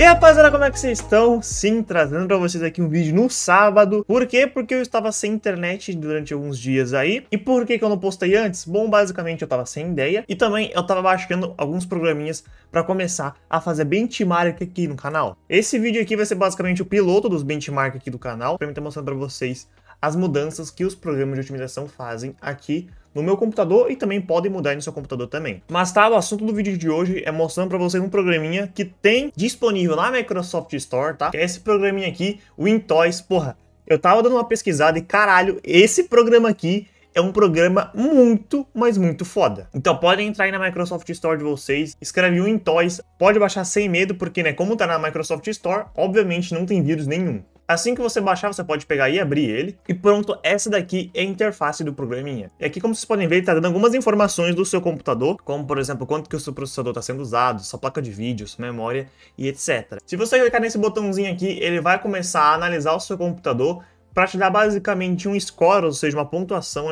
E rapaziada, como é que vocês estão? Sim, trazendo pra vocês aqui um vídeo no sábado. Por quê? Porque eu estava sem internet durante alguns dias aí. E por que, que eu não postei antes? Bom, basicamente eu estava sem ideia. E também eu estava baixando alguns programinhas para começar a fazer benchmark aqui no canal. Esse vídeo aqui vai ser basicamente o piloto dos benchmark aqui do canal. Pra mim estar tá mostrando pra vocês as mudanças que os programas de otimização fazem aqui no meu computador e também podem mudar no seu computador também. Mas tá, o assunto do vídeo de hoje é mostrando para vocês um programinha que tem disponível na Microsoft Store, tá? É esse programinha aqui, o Intoys, porra. Eu tava dando uma pesquisada e caralho, esse programa aqui é um programa muito, mas muito foda. Então podem entrar aí na Microsoft Store de vocês, escreve WinToys, Intoys, pode baixar sem medo, porque né, como tá na Microsoft Store, obviamente não tem vírus nenhum. Assim que você baixar, você pode pegar e abrir ele. E pronto, essa daqui é a interface do programinha. E aqui, como vocês podem ver, ele está dando algumas informações do seu computador, como, por exemplo, quanto que o seu processador está sendo usado, sua placa de vídeo, sua memória e etc. Se você clicar nesse botãozinho aqui, ele vai começar a analisar o seu computador para te dar basicamente um score, ou seja, uma pontuação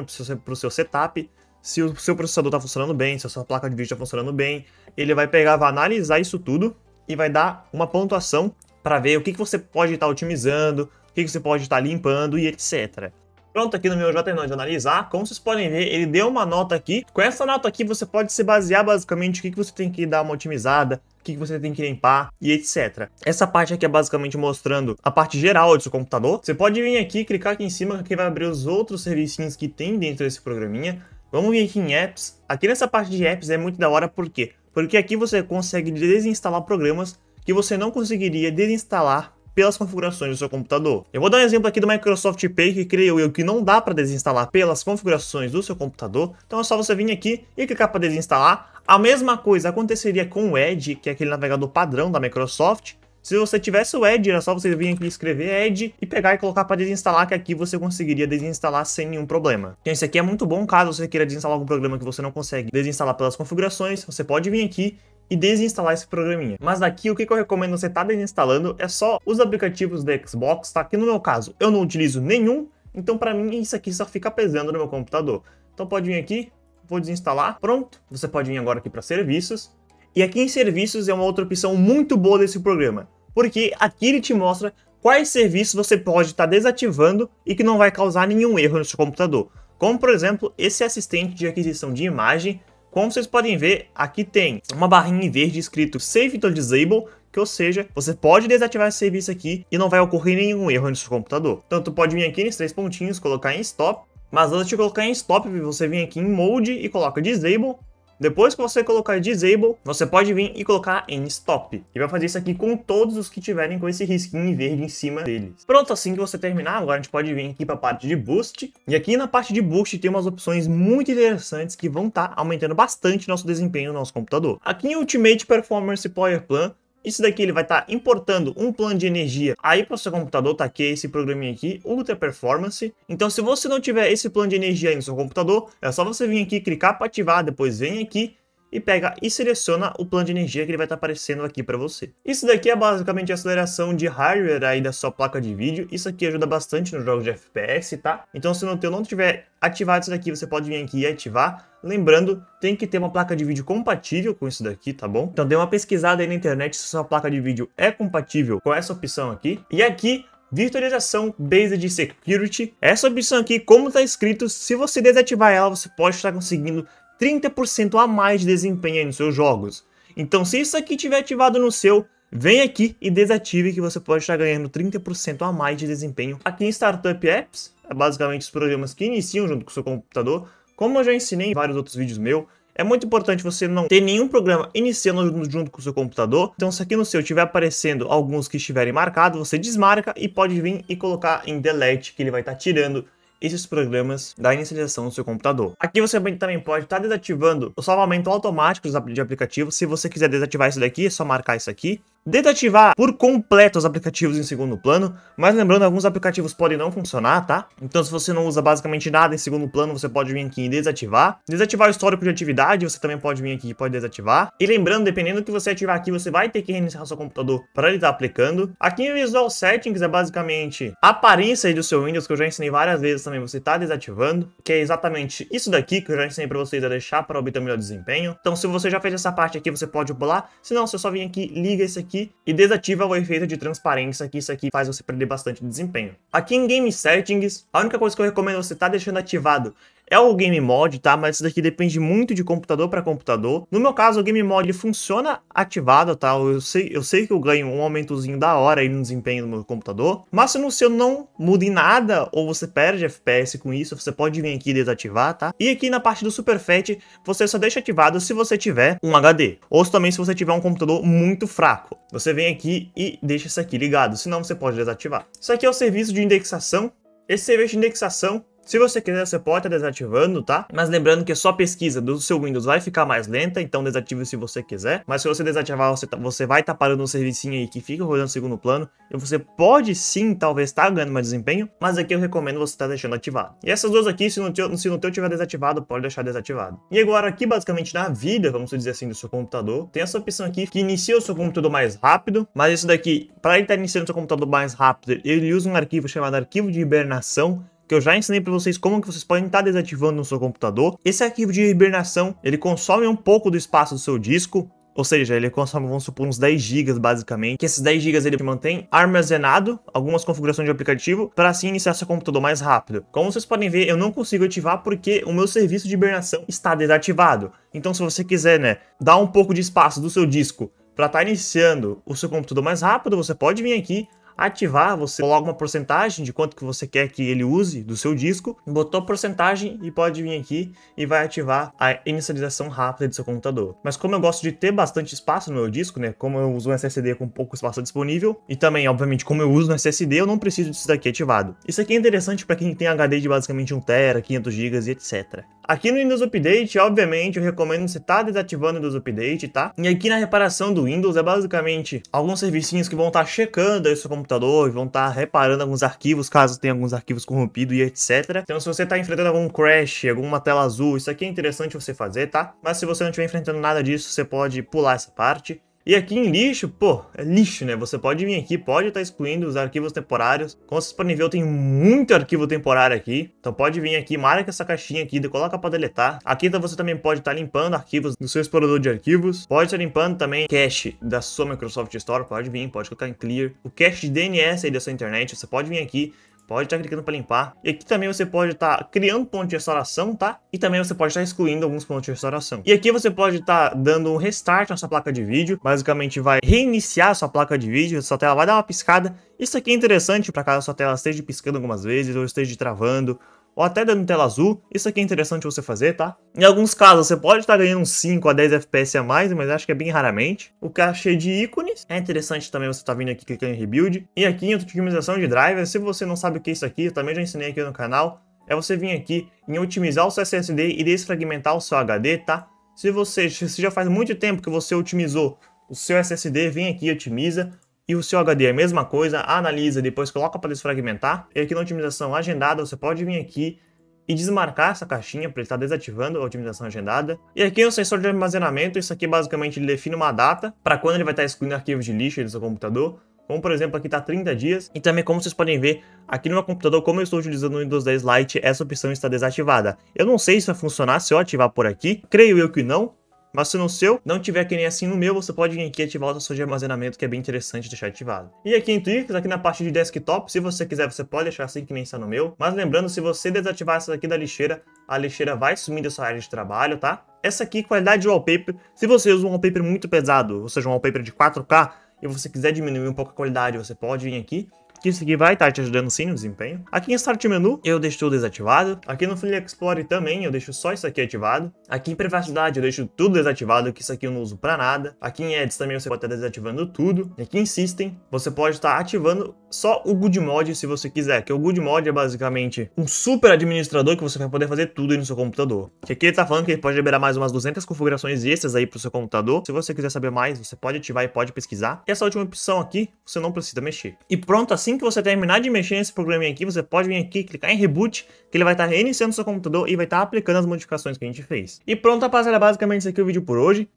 para o seu setup, se o seu processador está funcionando bem, se a sua placa de vídeo está funcionando bem. Ele vai pegar, vai analisar isso tudo e vai dar uma pontuação para ver o que, que você pode estar tá otimizando, o que, que você pode estar tá limpando e etc. Pronto, aqui no meu JNO de analisar, como vocês podem ver, ele deu uma nota aqui. Com essa nota aqui, você pode se basear basicamente o que, que você tem que dar uma otimizada, o que, que você tem que limpar e etc. Essa parte aqui é basicamente mostrando a parte geral do seu computador. Você pode vir aqui, clicar aqui em cima, que vai abrir os outros serviços que tem dentro desse programinha. Vamos vir aqui em apps. Aqui nessa parte de apps é muito da hora, por quê? Porque aqui você consegue desinstalar programas que você não conseguiria desinstalar pelas configurações do seu computador. Eu vou dar um exemplo aqui do Microsoft Pay, que creio eu que não dá para desinstalar pelas configurações do seu computador, então é só você vir aqui e clicar para desinstalar. A mesma coisa aconteceria com o Edge, que é aquele navegador padrão da Microsoft, se você tivesse o Edge, era só você vir aqui escrever Edge e pegar e colocar para desinstalar, que aqui você conseguiria desinstalar sem nenhum problema. Então esse aqui é muito bom caso você queira desinstalar algum programa que você não consegue desinstalar pelas configurações, você pode vir aqui e desinstalar esse programinha. Mas daqui o que, que eu recomendo você estar tá desinstalando é só os aplicativos da Xbox, tá? Que no meu caso eu não utilizo nenhum, então para mim isso aqui só fica pesando no meu computador. Então pode vir aqui, vou desinstalar, pronto. Você pode vir agora aqui para serviços. E aqui em serviços é uma outra opção muito boa desse programa, porque aqui ele te mostra quais serviços você pode estar tá desativando e que não vai causar nenhum erro no seu computador. Como por exemplo, esse assistente de aquisição de imagem como vocês podem ver, aqui tem uma barrinha em verde escrito Save to Disable, que ou seja, você pode desativar esse serviço aqui e não vai ocorrer nenhum erro no seu computador. Então tu pode vir aqui nesses três pontinhos, colocar em Stop, mas antes de colocar em Stop, você vem aqui em Mode e coloca Disable, depois que você colocar Disable, você pode vir e colocar em Stop. E vai fazer isso aqui com todos os que tiverem com esse risquinho verde em cima deles. Pronto, assim que você terminar, agora a gente pode vir aqui para a parte de Boost. E aqui na parte de Boost tem umas opções muito interessantes que vão estar tá aumentando bastante nosso desempenho no nosso computador. Aqui em Ultimate Performance Power Plan, isso daqui ele vai estar tá importando um plano de energia aí para o seu computador, tá aqui esse programinha aqui, Ultra Performance. Então se você não tiver esse plano de energia aí no seu computador, é só você vir aqui, clicar para ativar, depois vem aqui e pega e seleciona o plano de energia que ele vai estar tá aparecendo aqui para você. Isso daqui é basicamente a aceleração de hardware aí da sua placa de vídeo. Isso aqui ajuda bastante nos jogos de FPS, tá? Então se teu não tiver ativado isso daqui, você pode vir aqui e ativar. Lembrando, tem que ter uma placa de vídeo compatível com isso daqui, tá bom? Então dê uma pesquisada aí na internet se sua placa de vídeo é compatível com essa opção aqui. E aqui virtualização Based Security. Essa opção aqui, como está escrito, se você desativar ela, você pode estar conseguindo 30% a mais de desempenho nos seus jogos. Então, se isso aqui estiver ativado no seu, vem aqui e desative que você pode estar ganhando 30% a mais de desempenho. Aqui em Startup Apps, é basicamente os programas que iniciam junto com o seu computador. Como eu já ensinei em vários outros vídeos meus, é muito importante você não ter nenhum programa iniciando junto com o seu computador. Então, se aqui no seu tiver aparecendo alguns que estiverem marcados, você desmarca e pode vir e colocar em delete, que ele vai estar tirando esses programas da inicialização do seu computador. Aqui você também pode estar tá desativando o salvamento automático de aplicativo. Se você quiser desativar isso daqui, é só marcar isso aqui. Desativar por completo os aplicativos em segundo plano, mas lembrando, alguns aplicativos podem não funcionar, tá? Então se você não usa basicamente nada em segundo plano, você pode vir aqui e desativar. Desativar o histórico de atividade, você também pode vir aqui e pode desativar. E lembrando, dependendo do que você ativar aqui, você vai ter que reiniciar seu computador para ele estar tá aplicando. Aqui em Visual Settings é basicamente a aparência do seu Windows, que eu já ensinei várias vezes também, você está desativando, que é exatamente isso daqui que eu já ensinei para vocês a é deixar para obter um melhor desempenho. Então se você já fez essa parte aqui, você pode pular, se não, você só vem aqui, liga esse aqui aqui e desativa o efeito de transparência, que isso aqui faz você perder bastante desempenho. Aqui em Game Settings, a única coisa que eu recomendo é você estar tá deixando ativado é o game mod, tá? Mas isso daqui depende muito de computador para computador. No meu caso, o game mod ele funciona ativado, tá? Eu sei, eu sei que eu ganho um aumentozinho da hora aí no desempenho do meu computador, mas se no seu não muda em nada ou você perde FPS com isso, você pode vir aqui e desativar, tá? E aqui na parte do Super Fat, você só deixa ativado se você tiver um HD, ou também se você tiver um computador muito fraco. Você vem aqui e deixa isso aqui ligado, senão você pode desativar. Isso aqui é o serviço de indexação. Esse serviço de indexação se você quiser, você pode estar desativando, tá? Mas lembrando que só pesquisa do seu Windows vai ficar mais lenta, então desative se você quiser. Mas se você desativar, você, tá, você vai estar tá parando um servicinho aí que fica rodando segundo plano. E você pode sim, talvez, estar tá ganhando mais desempenho, mas aqui eu recomendo você estar tá deixando ativado. E essas duas aqui, se no, teu, se no teu tiver desativado, pode deixar desativado. E agora aqui, basicamente, na vida, vamos dizer assim, do seu computador, tem essa opção aqui que inicia o seu computador mais rápido, mas isso daqui, para ele estar tá iniciando o seu computador mais rápido, ele usa um arquivo chamado arquivo de hibernação, que eu já ensinei para vocês como que vocês podem estar tá desativando no seu computador. Esse arquivo de hibernação, ele consome um pouco do espaço do seu disco, ou seja, ele consome, vamos supor, uns 10 GB basicamente, que esses 10 GB ele mantém armazenado algumas configurações de aplicativo para assim iniciar seu computador mais rápido. Como vocês podem ver, eu não consigo ativar porque o meu serviço de hibernação está desativado. Então se você quiser, né, dar um pouco de espaço do seu disco para estar tá iniciando o seu computador mais rápido, você pode vir aqui, ativar, você coloca uma porcentagem de quanto que você quer que ele use do seu disco, botou a porcentagem e pode vir aqui e vai ativar a inicialização rápida do seu computador. Mas como eu gosto de ter bastante espaço no meu disco, né, como eu uso um SSD com pouco espaço disponível, e também, obviamente, como eu uso um SSD, eu não preciso disso daqui ativado. Isso aqui é interessante para quem tem HD de basicamente 1TB, 500GB e etc. Aqui no Windows Update, obviamente, eu recomendo você estar tá desativando o Windows Update, tá? E aqui na reparação do Windows é basicamente alguns servicinhos que vão estar tá checando aí o seu computador, vão estar tá reparando alguns arquivos, caso tenha alguns arquivos corrompidos e etc. Então, se você está enfrentando algum crash, alguma tela azul, isso aqui é interessante você fazer, tá? Mas se você não estiver enfrentando nada disso, você pode pular essa parte. E aqui em lixo, pô, é lixo, né? Você pode vir aqui, pode estar tá excluindo os arquivos temporários. Como vocês podem ver, eu tenho muito arquivo temporário aqui. Então pode vir aqui, marca essa caixinha aqui, coloca para deletar. Aqui então você também pode estar tá limpando arquivos do seu explorador de arquivos. Pode estar tá limpando também cache da sua Microsoft Store, pode vir, pode colocar em clear. O cache de DNS aí da sua internet, você pode vir aqui, Pode estar tá clicando para limpar. E aqui também você pode estar tá criando pontos de restauração, tá? E também você pode estar tá excluindo alguns pontos de restauração. E aqui você pode estar dando um restart na sua placa de vídeo. Basicamente vai reiniciar a sua placa de vídeo. Sua tela vai dar uma piscada. Isso aqui é interessante para caso a sua tela esteja piscando algumas vezes ou esteja travando ou até dando tela azul. Isso aqui é interessante você fazer, tá? Em alguns casos, você pode estar tá ganhando uns 5 a 10 FPS a mais, mas acho que é bem raramente. O cachê de ícones é interessante também você tá vindo aqui clicando em Rebuild. E aqui em otimização de driver, se você não sabe o que é isso aqui, eu também já ensinei aqui no canal, é você vir aqui em otimizar o seu SSD e desfragmentar o seu HD, tá? Se você se já faz muito tempo que você otimizou o seu SSD, vem aqui e otimiza e o seu HD é a mesma coisa, analisa, depois coloca para desfragmentar. E aqui na otimização agendada, você pode vir aqui e desmarcar essa caixinha para ele estar tá desativando a otimização agendada. E aqui no é sensor de armazenamento, isso aqui basicamente ele define uma data para quando ele vai estar tá excluindo arquivos de lixo do seu computador, como por exemplo aqui está 30 dias. E também como vocês podem ver, aqui no meu computador, como eu estou utilizando o Windows 10 Lite, essa opção está desativada. Eu não sei se vai funcionar se eu ativar por aqui, creio eu que não, mas se no seu não tiver que nem assim no meu, você pode vir aqui ativar o seu de armazenamento, que é bem interessante deixar ativado. E aqui em Twix, aqui na parte de desktop, se você quiser, você pode deixar assim que nem está no meu. Mas lembrando, se você desativar essa daqui da lixeira, a lixeira vai sumir da sua área de trabalho, tá? Essa aqui, qualidade de wallpaper, se você usa um wallpaper muito pesado, ou seja, um wallpaper de 4K, e você quiser diminuir um pouco a qualidade, você pode vir aqui que isso aqui vai estar tá te ajudando sim no desempenho. Aqui em Start Menu, eu deixo tudo desativado. Aqui no Free Explorer também, eu deixo só isso aqui ativado. Aqui em Privacidade, eu deixo tudo desativado, que isso aqui eu não uso pra nada. Aqui em Ads também, você pode estar tá desativando tudo. E aqui em System, você pode estar tá ativando só o good mod se você quiser, que o good mod é basicamente um super administrador que você vai poder fazer tudo aí no seu computador. Que aqui ele tá falando que ele pode liberar mais umas 200 configurações extras aí pro seu computador. Se você quiser saber mais, você pode ativar e pode pesquisar. E essa última opção aqui, você não precisa mexer. E pronto, assim que você terminar de mexer nesse programinha aqui, você pode vir aqui, clicar em reboot, que ele vai estar tá reiniciando seu computador e vai estar tá aplicando as modificações que a gente fez. E pronto, rapaziada, é basicamente esse aqui é o vídeo por hoje.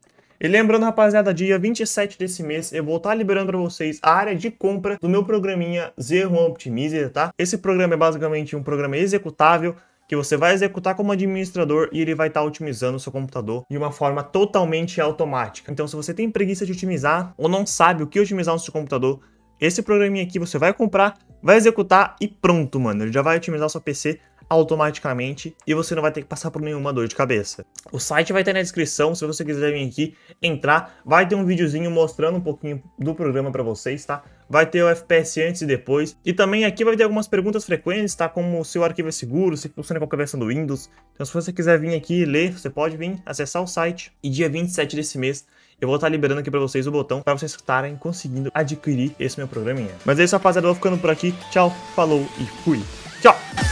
E lembrando, rapaziada, dia 27 desse mês eu vou estar tá liberando para vocês a área de compra do meu programinha Z1 Optimizer, tá? Esse programa é basicamente um programa executável que você vai executar como administrador e ele vai estar tá otimizando o seu computador de uma forma totalmente automática. Então, se você tem preguiça de otimizar ou não sabe o que otimizar no seu computador, esse programinha aqui você vai comprar, vai executar e pronto, mano. Ele já vai otimizar o seu PC automaticamente e você não vai ter que passar por nenhuma dor de cabeça. O site vai estar na descrição, se você quiser vir aqui entrar, vai ter um videozinho mostrando um pouquinho do programa para vocês, tá? Vai ter o FPS antes e depois. E também aqui vai ter algumas perguntas frequentes, tá? Como se o arquivo é seguro, se funciona com a versão do Windows. Então se você quiser vir aqui e ler, você pode vir acessar o site. E dia 27 desse mês eu vou estar liberando aqui para vocês o botão para vocês estarem conseguindo adquirir esse meu programinha. Mas é isso, rapaziada. Eu vou ficando por aqui. Tchau, falou e fui. Tchau!